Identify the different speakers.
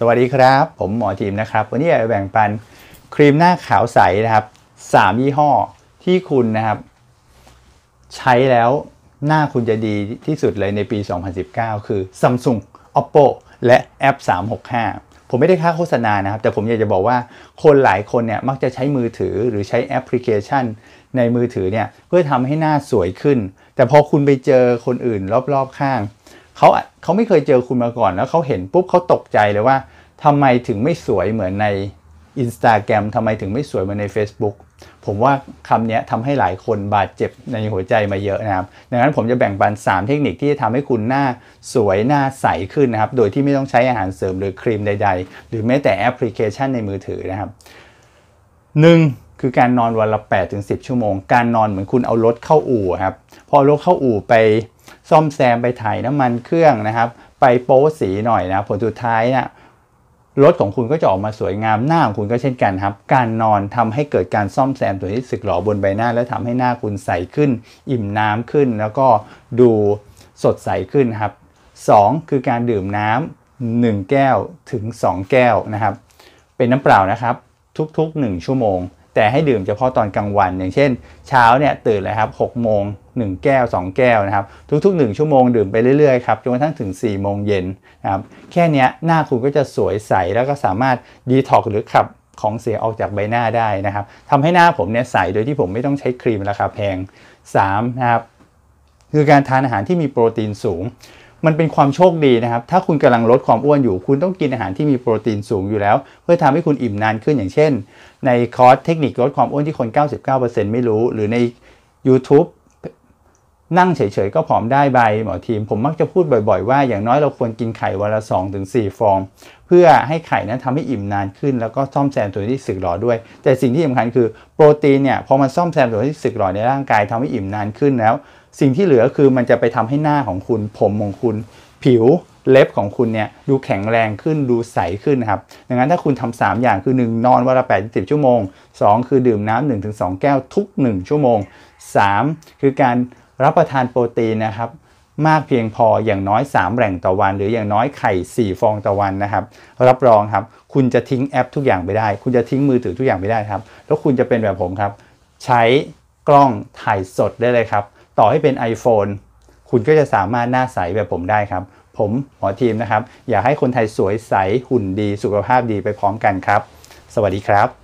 Speaker 1: สวัสดีครับ ผมหมอทีมนะครับ วันนี้อยากจะแบ่งปันครีมหน้าขาวใสนะครับสามยี่ห้อที่คุณนะครับ ใช้แล้วหน้าคุณจะดีที่สุดเลยในปี 2019 คือ Samsung Oppo และแอป365 ผมไม่ได้ค่าโฆษณานะครับ แต่ผมอยากจะบอกว่าคนหลายคนเนี่ยมักจะใช้มือถือหรือใช้แอปพลิเคชัน ในมือถือเนี่ยเพื่อทำให้หน้าสวยขึ้น แต่พอคุณไปเจอคนอื่นรอบๆข้างเขาเขาไม่เคยเจอคุณมาก่อนแล้วเขาเห็นปุ๊บเขาตกใจเลยว่า ทำไมถึงไม่สวยเหมือนใน Instagram ทำไมถึงไม่สวยเหมือนใน Facebook ผมว่าคำนี้ทำให้หลายคนบาดเจ็บในหัวใจมาเยอะนะครับดังนั้นผมจะแบ่งปัน 3 เทคนิคที่จะทำให้คุณหน้าสวยหน้าใสขึ้นนะครับ โดยที่ไม่ต้องใช้อาหารเสริมหรือครีมใดๆ หรือแม้แต่แอปพลิเคชันในมือถือนะครับ 1. คือการนอนวันละ 8-10 ชั่วโมง การนอนเหมือนคุณเอารถเข้าอู่ครับพอรถเข้าอู่ไปซ่อมแซมไปถ่ายน้ำมันเครื่องนะครับ ไปโป้สีหน่อยนะผลสุดท้ายนะ่รถของคุณก็จะออกมาสวยงามหน้าของคุณก็เช่นกันครับ การนอนทำให้เกิดการซ่อมแซมตัวที่สึกหรอบนใบหน้า และทำให้หน้าคุณใสขึ้น อิ่มน้ำขึ้น แล้วก็ดูสดใสขึ้นครับ 2 คือการดื่มน้ำ 1 แก้วถึง 2 แก้วนะครับ เป็นน้ำเปล่านะครับ ทุกๆ 1 ชั่วโมงแต่ให้ดื่มเฉพาะตอนกลางวัน อย่างเช่นเช้าเนี่ยตื่นเลยครับ6โมง 1 แก้ว 2 แก้วนะครับทุกๆ1ชั่วโมงดื่มไปเรื่อยๆครับจนกระทั่งถึง4 โมงเย็นนะครับแค่นี้หน้าคุณก็จะสวยใส แล้วก็สามารถดีท็อกหรือขับของเสียออกจากใบหน้าได้นะครับทำให้หน้าผมเนี่ยใสโดยที่ผมไม่ต้องใช้ครีมราคาแพง3นะครับคือการทานอาหารที่มีโปรตีนสูงมันเป็นความโชคดีนะครับ ถ้าคุณกำลังลดความอ้วนอยู่ คุณต้องกินอาหารที่มีโปรตีนสูงอยู่แล้ว เพื่อทำให้คุณอิ่มนานขึ้นอย่างเช่น ในคอร์สเทคนิคลดความอ้วนที่คน 99%ไม่รู้ หรือใน YouTube นั่งเฉยๆก็ผอมได้ใบหมอทีมผมมักจะพูดบ่อยๆ ว่าอย่างน้อยเราควรกินไข่วันละ2-4ฟองเพื่อให้ไข่นั้นทำให้อิ่มนานขึ้น แล้วก็ซ่อมแซมส่วนที่สึกหรอด้วย แต่สิ่งที่สำคัญคือ โปรตีนเนี่ยพอมันซ่อมแซมส่วนที่สึกหรอในร่างกายทำให้อิ่มนานขึ้นแล้ว สิ่งที่เหลือคือมันจะไปทำให้หน้าของคุณผม ของคุณ ผิวเล็บของคุณเนี่ยดูแข็งแรงขึ้น ดูใสขึ้นนะครับ ดังนั้นถ้าคุณทำ 3 อย่างคือ 1 นอนวันละ8 0ชั่วโมง 2 คือดื่มน้ำ1-2 แก้วทุก 1 ชั่วโมง 3 คือการรับประทานโปรตีนนะครับ มากเพียงพออย่างน้อย 3 แหล่งต่อวัน หรืออย่างน้อยไข่ 4 ฟองต่อวันนะครับ รับรองครับ คุณจะทิ้งแอปทุกอย่างไปได้ คุณจะทิ้งมือถือทุกอย่างไปได้ครับแล้วคุณจะเป็นแบบผมครับ ใช้กล้องถ่ายสดได้เลยครับ ต่อให้เป็น iPhone คุณก็จะสามารถหน้าใสแบบผมได้ครับผม หมอทีมนะครับ อยากให้คนไทยสวยใสหุ่นดีสุขภาพดีไปพร้อมกันครับ สวัสดีครับ